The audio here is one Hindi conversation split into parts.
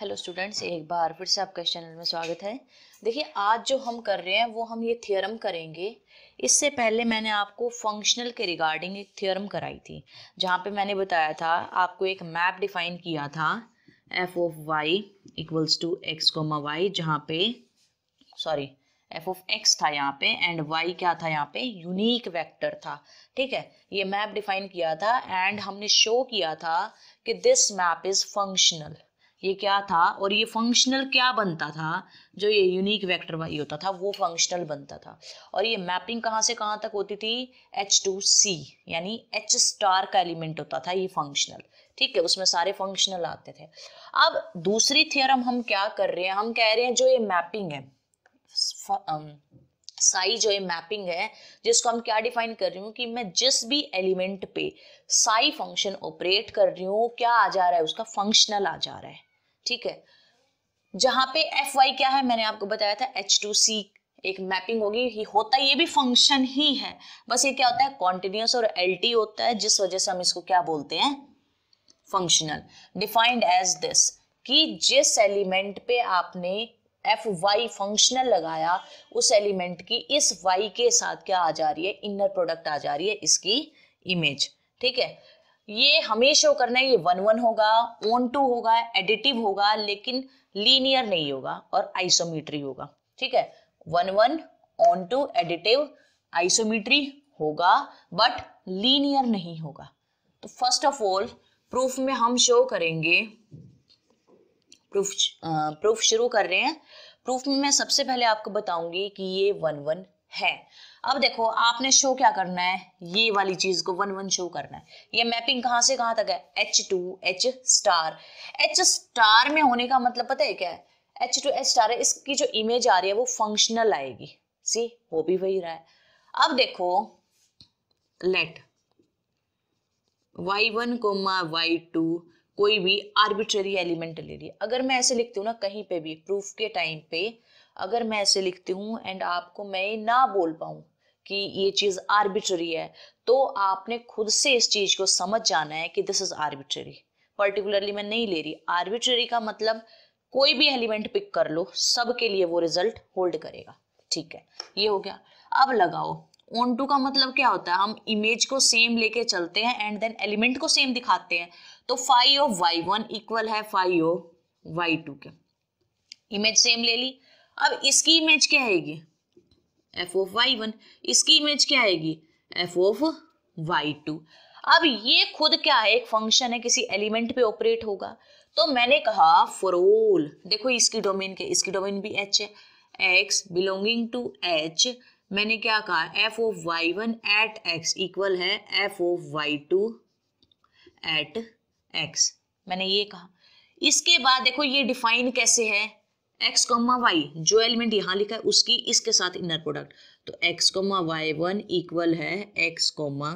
हेलो स्टूडेंट्स एक बार फिर से आपका इस चैनल में स्वागत है देखिए आज जो हम कर रहे हैं वो हम ये थ्योरम करेंगे इससे पहले मैंने आपको फंक्शनल के रिगार्डिंग एक थ्योरम कराई थी जहाँ पे मैंने बताया था आपको एक मैप डिफाइन किया था F of Y equals to X comma Y जहाँ पे सॉरी एफ ऑफ एक्स था यहाँ पे एंड वाई क्या था यहाँ पे यूनिक वेक्टर था ठीक है ये मैप डिफाइन किया था एंड हमने शो किया था कि दिस मैप इज़ फंक्शनल ये क्या था और ये फंक्शनल क्या बनता था जो ये यूनिक वेक्टर वाई होता था वो फंक्शनल बनता था और ये मैपिंग कहाँ से कहाँ तक होती थी एच टू सी यानी एच स्टार का एलिमेंट होता था ये फंक्शनल ठीक है उसमें सारे फंक्शनल आते थे अब दूसरी थियरम हम क्या कर रहे हैं हम कह रहे हैं जो ये मैपिंग है साई जो ये मैपिंग है जिसको हम क्या डिफाइन कर रही हूँ कि मैं जिस भी एलिमेंट पे साई फंक्शन ऑपरेट कर रही हूँ क्या आ जा रहा है उसका फंक्शनल आ जा रहा है ठीक है जहां पे एफ वाई क्या है मैंने आपको बताया था एच टू सी एक मैपिंग होगी ही होता ये भी फंक्शन ही है बस ये क्या होता है कॉन्टिन्यूस और एल टी होता है जिस वजह से हम इसको क्या बोलते हैं फंक्शनल डिफाइंड एज दिस कि जिस एलिमेंट पे आपने एफ वाई फंक्शनल लगाया उस एलिमेंट की इस वाई के साथ क्या आ जा रही है इनर प्रोडक्ट आ जा रही है इसकी इमेज ठीक है ये हमें शो करना है ये वन वन होगा ओन टू होगा एडिटिव होगा लेकिन लीनियर नहीं होगा और आइसोमीट्री होगा ठीक है one one onto additive isometry होगा बट लीनियर नहीं होगा तो फर्स्ट ऑफ ऑल प्रूफ में हम शो करेंगे प्रूफ प्रूफ शुरू कर रहे हैं प्रूफ में मैं सबसे पहले आपको बताऊंगी कि ये वन वन है अब देखो आपने शो क्या करना है ये वाली चीज को वन वन शो करना है ये मैपिंग कहां से कहां तक है H to H star H star में होने का मतलब पता है क्या है एच टू एच स्टार है इसकी जो इमेज आ रही है वो फंक्शनल आएगी सी हो भी वही रहा है अब देखो let Y one comma Y two कोई भी आर्बिट्रेरी एलिमेंट ले लिया अगर मैं ऐसे लिखती हूँ ना कहीं पे भी प्रूफ के टाइम पे अगर मैं ऐसे लिखती हूँ एंड आपको मैं ये ना बोल पाऊँ कि ये चीज़ आर्बिट्ररी है तो आपने खुद से इस चीज़ को समझ जाना है कि दिस इज़ आर्बिट्ररी पर्टिकुलरली मैं नहीं ले रही आर्बिट्ररी का मतलब कोई भी एलिमेंट पिक कर लो सब के लिए वो रिजल्ट होल्ड करेगा ठीक है ये हो गया अब लगाओ ऑन टू का मतलब क्या होता है हम इमेज को सेम लेके चलते हैं एंड देन एलिमेंट को सेम दिखाते हैं तो phi of Y one equal है फाइव ऑफ वाई टू के इमेज सेम ले ली अब इसकी इमेज क्या आएगी एफ ओफ वाई वन इसकी इमेज क्या आएगी एफ ओफ वाई टू अब ये खुद क्या है एक फंक्शन है किसी एलिमेंट पे ऑपरेट होगा तो मैंने कहा फॉर ऑल देखो इसकी डोमेन के इसकी डोमेन भी एच है एक्स बिलोंगिंग टू एच मैंने क्या कहा F of Y one at X equal है F of Y two at X मैंने ये कहा इसके बाद देखो ये डिफाइन कैसे है एक्स कॉमा वाई जो एलिमेंट यहाँ लिखा है उसकी इसके साथ इनर प्रोडक्ट तो X comma Y one equal है एक्स कॉमा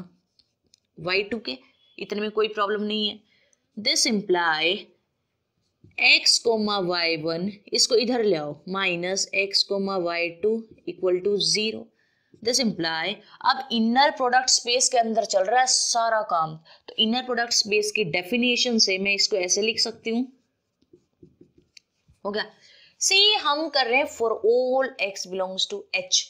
वाई टू के इतने में कोई प्रॉब्लम नहीं है this imply X comma Y one इसको इधर ले आओ minus X comma Y two equal to zero this imply अब इनर प्रोडक्ट स्पेस के अंदर चल रहा है सारा काम तो इनर प्रोडक्ट स्पेस की डेफिनेशन से मैं इसको ऐसे लिख सकती हूँ हो गया सी हम कर रहे हैं for all X belongs to H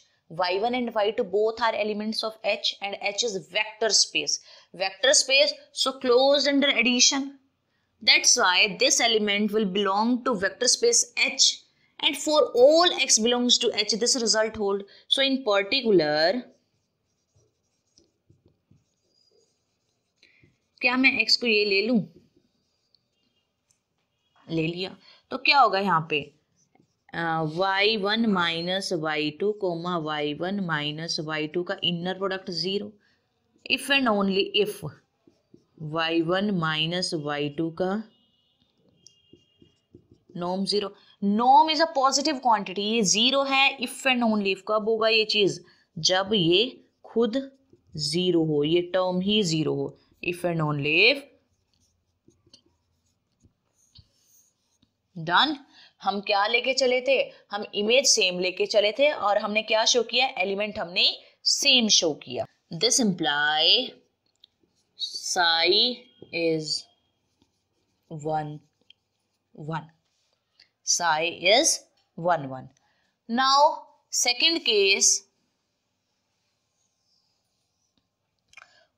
Y one and Y two both are elements of H and H is vector space vector space so close under addition that's why this element will belong to vector space h and for all x belongs to h this result hold so in particular क्या मैं x को ये ले लूँ? ले लिया तो क्या होगा यहाँ पे Y one minus y two comma Y one minus y to का inner product zero if and only if Y one minus y to का नॉम zero Nom is a positive quantity ये ज़ीरो है इफ़ एंड ओनली इफ़ कब होगा ये चीज़ जब ये खुद ज़ीरो हो ये टर्म ही ज़ीरो हो if and only if done हम क्या लेके चले थे हम इमेज सेम लेके चले थे और हमने क्या शो किया एलिमेंट हमने सेम शो किया this imply psi is one one psi is one one now second case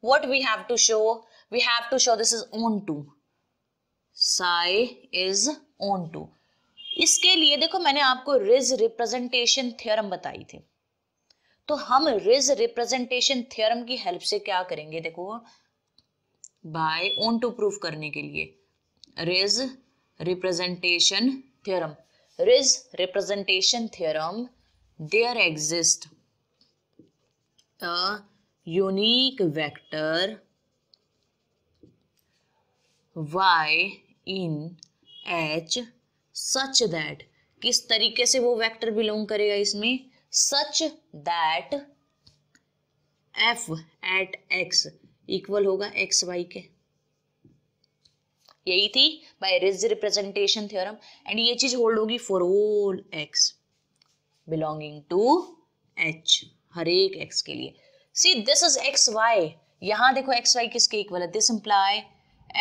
what we have to show we have to show this is onto psi is onto इसके लिए देखो मैंने आपको रिज रिप्रेजेंटेशन थ्योरम बताई थी तो हम रिज रिप्रेजेंटेशन थ्योरम की हेल्प से क्या करेंगे देखो बाय ओन टू प्रूफ करने के लिए Riesz representation theorem Riesz representation theorem there exist a unique vector Y in H such that किस तरीके से वो वेक्टर बिलोंग करेगा इसमें such that F at X equal होगा एक्स वाई के यही थी by Riesz representation theorem and ये चीज होल्ड होगी for all X belonging to H हर एक एक्स के लिए see this is X Y यहां देखो एक्स वाई किसके इक्वल है this imply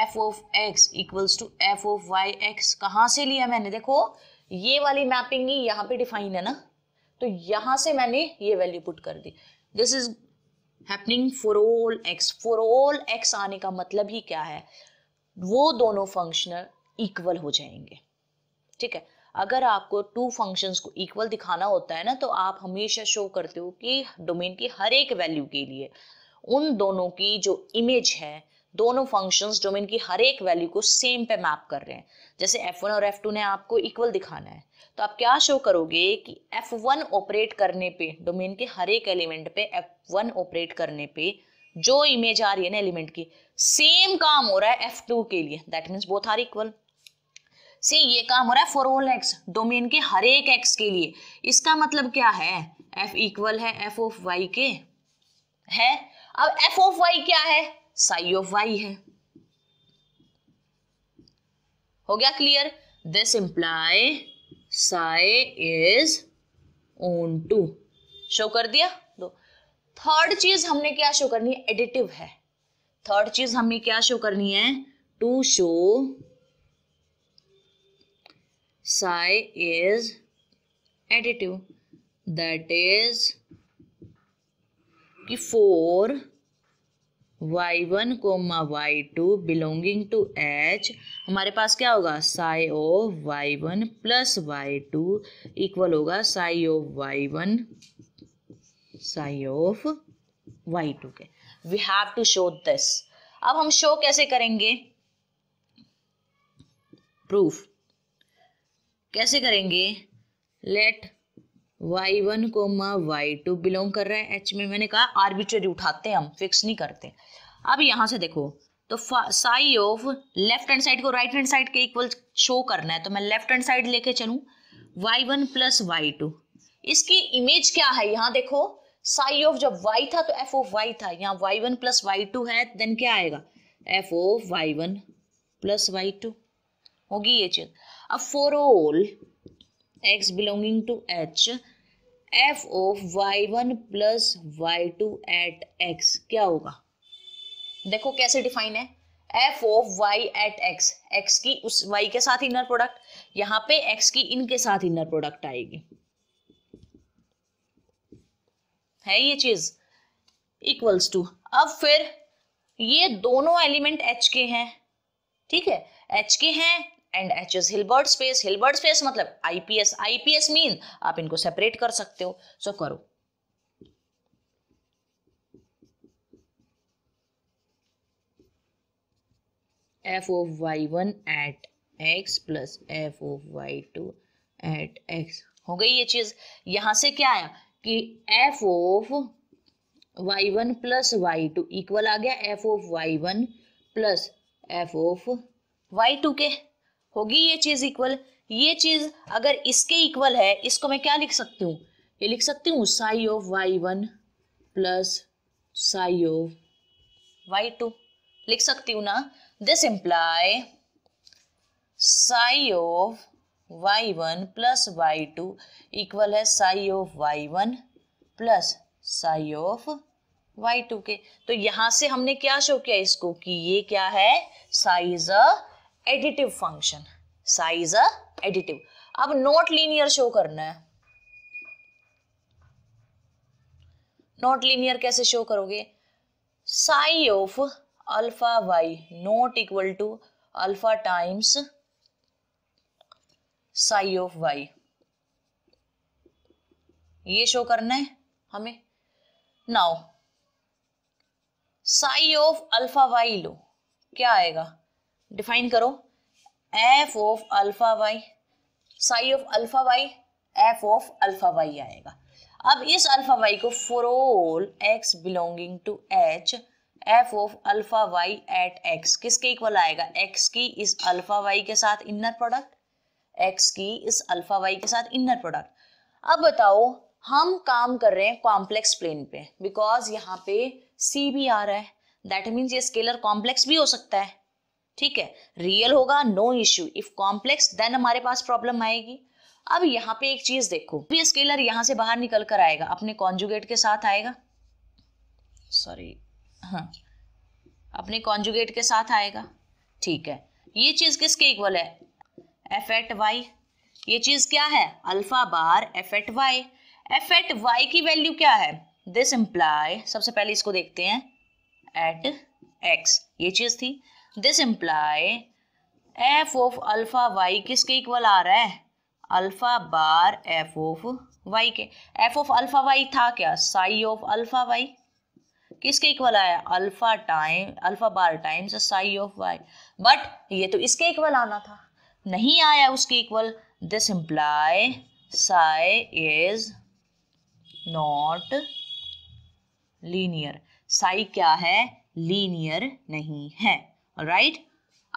F of X equals to F of Y X कहाँ से लिया मैंने देखो ये वाली मैपिंग ही यहाँ पे डिफाइन है ना तो यहाँ से मैंने ये वैल्यू पुट कर दी this is happening for all X for all X आने का मतलब ही क्या है वो दोनों फंक्शनल इक्वल हो जाएंगे ठीक है अगर आपको टू फंक्शंस को इक्वल दिखाना होता है ना तो आप हमेशा शो करते हो कि डोमेन की हर एक वैल्यू के लिए उन दोनों की जो इमेज है दोनों फंक्शंस डोमेन की हर एक वैल्यू को सेम पे मैप कर रहे हैं जैसे एफ वन और एफ टू ने आपको इक्वल दिखाना है तो आप क्या शो करोगे कि F1 ऑपरेट करने पे डोमेन के हर एक एलिमेंट पे F1 ऑपरेट करने पे जो इमेज आ रही है ना एलिमेंट की सेम काम हो रहा है F2 के लिए that means both are equal see ये काम हो रहा है फॉर ऑल एक्स डोमेन के हर एक एक्स के लिए इसका मतलब क्या है एफ इक्वल है एफ ऑफ वाई के है अब एफ ऑफ वाई क्या है साई ऑफ वाई है हो गया clear this imply psi is onto show कर दिया दो थर्ड चीज हमने क्या शो करनी है एडिटिव है थर्ड चीज हमने क्या शो करनी है to show psi is additive that is कि for Y one comma Y two belonging to H हमारे पास क्या होगा psi of Y one plus Y two equal होगा psi of Y one psi of Y two के we have to show this अब हम शो कैसे करेंगे प्रूफ कैसे करेंगे let Y one comma Y two belong कर रहा है एच में मैंने कहा आर्बिट्रेरी उठाते हैं हम फिक्स नहीं करते अब यहां से देखो तो psi of left hand side को राइट हैंड साइड के इक्वल शो करना है तो मैं लेफ्ट हैंड साइड लेके चलू Y one plus Y two इसकी इमेज क्या है यहाँ देखो साई ऑफ जब वाई था तो एफ ऑफ वाई था यहाँ y one plus Y two है देन क्या आएगा f of Y one plus Y two होगी ये चीज अब for all x belonging to h f of y1 one plus at x क्या होगा देखो कैसे डिफाइन है F of y at x x की उस वाई के साथ इनर प्रोडक्ट यहाँ पे एक्स की इनके साथ इनर प्रोडक्ट आएगी है ये चीज इक्वल्स टू अब फिर ये दोनों एलिमेंट एच के हैं ठीक है एच के हैं and H is Hilbert space Hilbert space मतलब आईपीएस आईपीएस मीन आप इनको सेपरेट कर सकते हो सो so, करो f of Y one at x plus f of y two at x हो गई ये चीज यहां से क्या आया कि f of Y one plus Y two equal आ गया f of Y one plus f of y two के होगी ये चीज इक्वल ये चीज अगर इसके इक्वल है इसको मैं क्या लिख सकती हूँ ये लिख सकती हूँ psi of Y one plus psi of Y two लिख सकती हूँ ना this imply psi of Y one plus Y two equal है psi of Y one plus psi of Y two के तो यहां से हमने क्या शो किया इसको कि ये क्या है psi is a additive function psi is a additive अब नॉट लीनियर शो करना है नॉट लीनियर कैसे शो करोगे psi of alpha y not equal to alpha times psi of y ये शो करना है हमें now psi of alpha y लो क्या आएगा डिफाइन करो f of alpha y psi of alpha y f of alpha y आएगा अब इस अल्फा वाई को for all X belonging to H f of alpha y at x किसके इक्वल आएगा एक्स की इस अल्फा वाई के साथ इनर प्रोडक्ट एक्स की इस अल्फा वाई के साथ इनर प्रोडक्ट अब बताओ हम काम कर रहे हैं कॉम्प्लेक्स प्लेन पे बिकॉज यहाँ पे सी भी आ रहा है दैट मीन्स ये स्केलर कॉम्प्लेक्स भी हो सकता है ठीक है रियल होगा no issue if complex then हमारे पास प्रॉब्लम आएगी अब यहाँ पे एक चीज देखो भी स्केलर यहां से बाहर निकल कर आएगा अपने कॉन्जुगेट के साथ आएगा सॉरी हाँ अपने कॉन्जुगेट के साथ आएगा ठीक है ये चीज किसके इक्वल है एफ एट वाई ये चीज क्या है alpha bar f at y f at y की वैल्यू क्या है दिस इम्प्लाय सबसे पहले इसको देखते हैं एट एक्स ये चीज थी this imply f of alpha y किसके इक्वल आ रहा है alpha bar f of Y के एफ ऑफ अल्फ़ा वाई था क्या साई ऑफ अल्फ़ा वाई किसके इक्वल आया alpha time alpha bar times psi of y but ये तो इसके इक्वल आना था नहीं आया उसके equal this imply psi is not linear psi क्या है लीनियर नहीं है राइट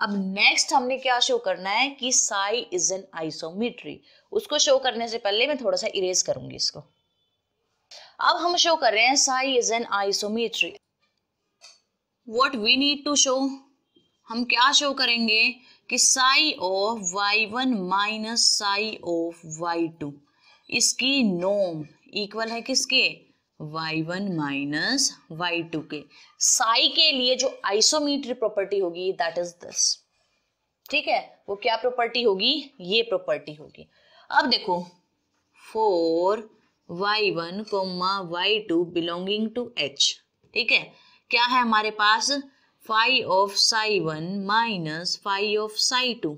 अब नेक्स्ट हमने क्या शो करना है कि साई इज एन आइसोमीट्री उसको शो करने से पहले मैं थोड़ा सा इरेज करूंगी इसको अब हम शो कर रहे हैं psi is an isometry what we need to show हम क्या शो करेंगे कि psi of Y one minus psi of Y two इसकी नोम इक्वल है किसके y one minus y two के साई के लिए जो आइसोमीट्री प्रॉपर्टी होगी दैट इज दिस ठीक है वो क्या प्रॉपर्टी होगी ये प्रॉपर्टी होगी अब देखो for Y one comma Y two belonging to H ठीक है क्या है हमारे पास five of psi one minus five of psi two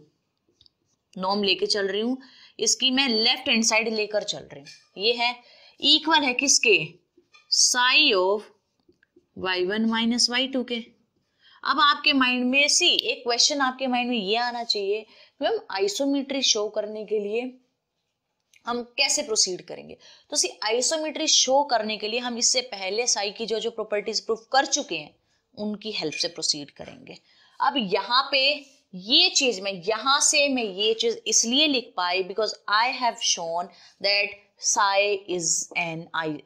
नॉम लेके चल रही हूं इसकी मैं लेफ्ट हैंड साइड लेकर चल रही हूँ ये है इक्वल है किसके psi of Y one minus y two के अब आपके माइंड में सी एक क्वेश्चन आपके माइंड में ये आना चाहिए कि हम आइसोमेट्री शो करने के लिए हम कैसे प्रोसीड करेंगे तो सी आइसोमेट्री शो करने के लिए हम इससे पहले साई की जो जो प्रॉपर्टीज प्रूफ कर चुके हैं उनकी हेल्प से प्रोसीड करेंगे अब यहाँ पे ये चीज में यहां से मैं ये चीज इसलिए लिख पाई because I have shown that psi is an I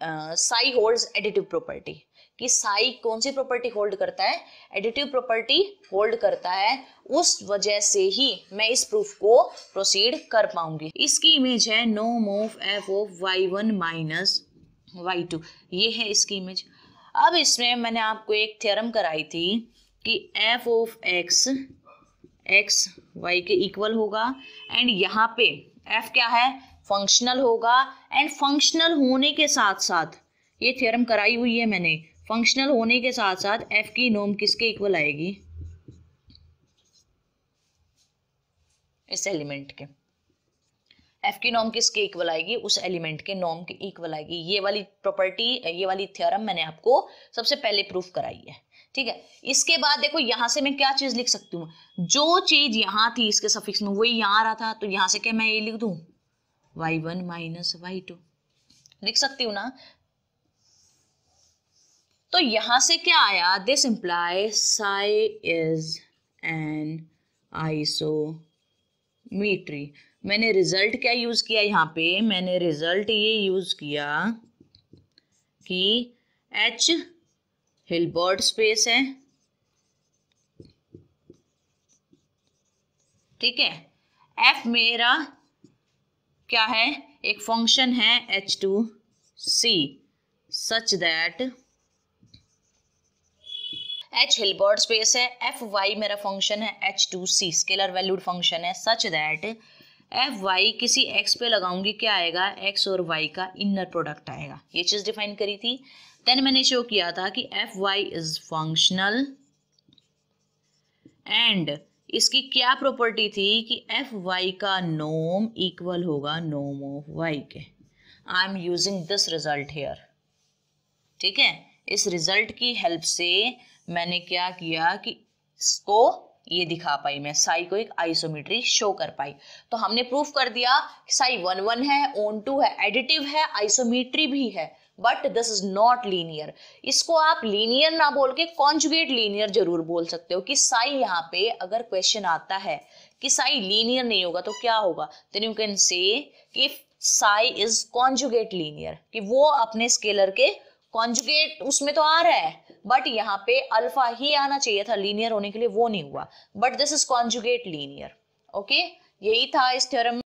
psi hold additive property कि साई कौन सी प्रॉपर्टी होल्ड करता है एडिटिव प्रॉपर्टी होल्ड करता है उस वजह से ही मैं इस प्रूफ को प्रोसीड कर पाऊंगी इसकी इमेज है no move f of Y one minus y two ये है इसकी इमेज अब इसमें मैंने आपको एक थ्योरम कराई थी कि f of x x Y के इक्वल होगा एंड यहाँ पे एफ क्या है फंक्शनल होगा एंड फंक्शनल होने के साथ साथ ये थ्योरम कराई हुई है मैंने फंक्शनल होने के साथ साथ एफ की नोम किसके इक्वल आएगी इस एलिमेंट के एफ की नॉम किसके इक्वल आएगी उस एलिमेंट के नॉम के इक्वल आएगी ये वाली प्रॉपर्टी ये वाली थ्योरम मैंने आपको सबसे पहले प्रूफ कराई है ठीक है इसके बाद देखो यहां से मैं क्या चीज़ लिख सकती हूँ जो चीज़ यहाँ थी इसके सफिक्स में वही यहाँ आ रहा था तो यहाँ से क्या मैं ये लिख दू y one minus y two लिख सकती हूँ ना तो यहां से क्या आया this imply psi is an isometry मैंने रिजल्ट क्या यूज किया यहाँ पे मैंने रिजल्ट ये यूज किया कि एच हिलबर्ट स्पेस है ठीक है एफ मेरा क्या है एक फंक्शन है H to C such that H Hilbert space है एफ वाई मेरा फंक्शन है H to C scalar valued function है सच दैट एफ वाई किसी एक्स पे लगाऊंगी क्या आएगा एक्स और वाई का इनर प्रोडक्ट आएगा ये चीज़ डिफाइन करी थी देन मैंने शो किया था कि f y is functional and इसकी क्या प्रॉपर्टी थी कि एफ वाई का नोम इक्वल होगा नोम ऑफ वाई के I am using this result here ठीक है इस रिजल्ट की हेल्प से मैंने क्या किया कि इसको ये दिखा पाई मैं साई को एक आइसोमेट्री शो कर पाई तो हमने प्रूफ कर दिया साई वन वन है ओन टू है एडिटिव है आइसोमेट्री भी है but this is not linear इसको आप लीनियर ना बोल के कॉन्जुगेट लीनियर जरूर बोल सकते हो कि साई यहाँ पे अगर क्वेश्चन आता है कि साई लीनियर नहीं होगा तो क्या होगा then you can say Sai is conjugate linear कि वो अपने स्केलर के कॉन्जुगेट उसमें तो आ रहा है बट यहाँ पे अल्फा ही आना चाहिए था लीनियर होने के लिए वो नहीं हुआ but this is conjugate linear okay यही था इस थ्योरम